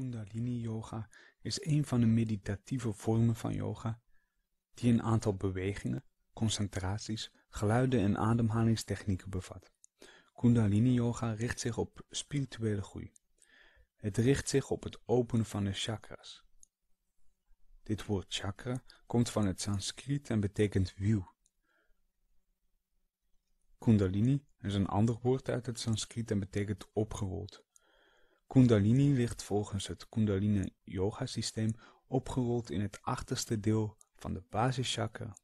Kundalini-yoga is een van de meditatieve vormen van yoga die een aantal bewegingen, concentraties, geluiden en ademhalingstechnieken bevat. Kundalini-yoga richt zich op spirituele groei. Het richt zich op het openen van de chakras. Dit woord chakra komt van het Sanskriet en betekent wiel. Kundalini is een ander woord uit het Sanskriet en betekent opgerold. Kundalini ligt volgens het Kundalini Yoga systeem opgerold in het achterste deel van de basischakra.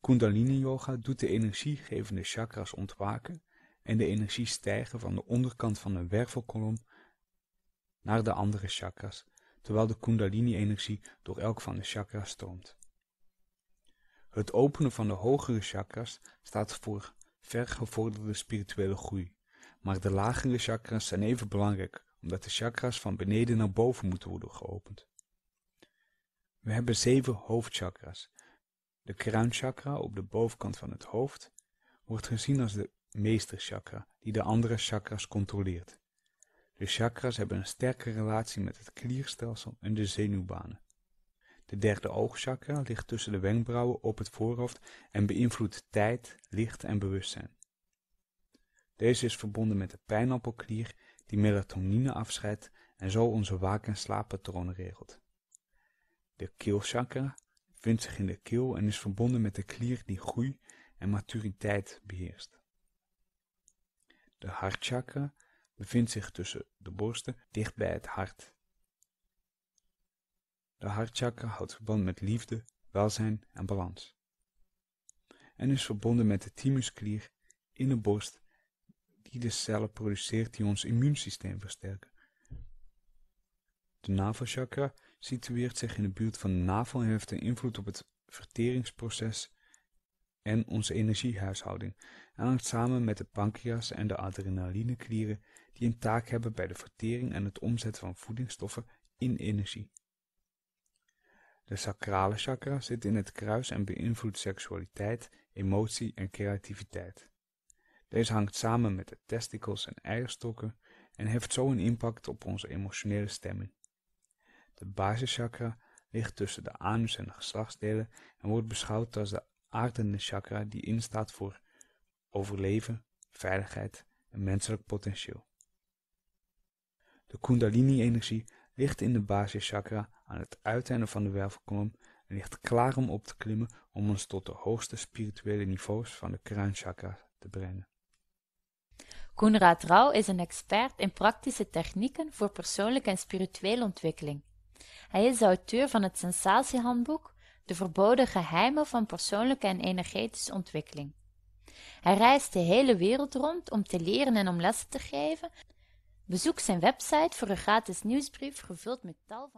Kundalini Yoga doet de energiegevende chakras ontwaken en de energie stijgen van de onderkant van de wervelkolom naar de andere chakras, terwijl de Kundalini-energie door elk van de chakras stroomt. Het openen van de hogere chakras staat voor vergevorderde spirituele groei maar de lagere chakras zijn even belangrijk, omdat de chakras van beneden naar boven moeten worden geopend. We hebben zeven hoofdchakras. De kruinchakra op de bovenkant van het hoofd wordt gezien als de meesterchakra, die de andere chakras controleert. De chakras hebben een sterke relatie met het klierstelsel en de zenuwbanen. De derde oogchakra ligt tussen de wenkbrauwen op het voorhoofd en beïnvloedt tijd, licht en bewustzijn. Deze is verbonden met de pijnappelklier die melatonine afscheidt en zo onze waak- en slaappatronen regelt. De keelchakra bevindt zich in de keel en is verbonden met de klier die groei en maturiteit beheerst. De hartchakra bevindt zich tussen de borsten, dicht bij het hart. De hartchakra houdt verband met liefde, welzijn en balans. En is verbonden met de thymusklier in de borst de cellen produceert die ons immuunsysteem versterken. De navelchakra situeert zich in de buurt van de navel en heeft een invloed op het verteringsproces en onze energiehuishouding en hangt samen met de pancreas en de adrenalineklieren die een taak hebben bij de vertering en het omzetten van voedingsstoffen in energie. De sacrale chakra zit in het kruis en beïnvloedt seksualiteit, emotie en creativiteit. Deze hangt samen met de testicles en eierstokken en heeft zo een impact op onze emotionele stemming. De basischakra ligt tussen de anus en de geslachtsdelen en wordt beschouwd als de aardende chakra die instaat voor overleven, veiligheid en menselijk potentieel. De kundalini-energie ligt in de basischakra aan het uiteinde van de wervelkolom en ligt klaar om op te klimmen om ons tot de hoogste spirituele niveaus van de kruinchakra te brengen. Koenraad Rauw is een expert in praktische technieken voor persoonlijke en spirituele ontwikkeling. Hij is auteur van het sensatiehandboek De verboden geheimen van persoonlijke en energetische ontwikkeling. Hij reist de hele wereld rond om te leren en om lessen te geven. Bezoek zijn website voor een gratis nieuwsbrief gevuld met tal van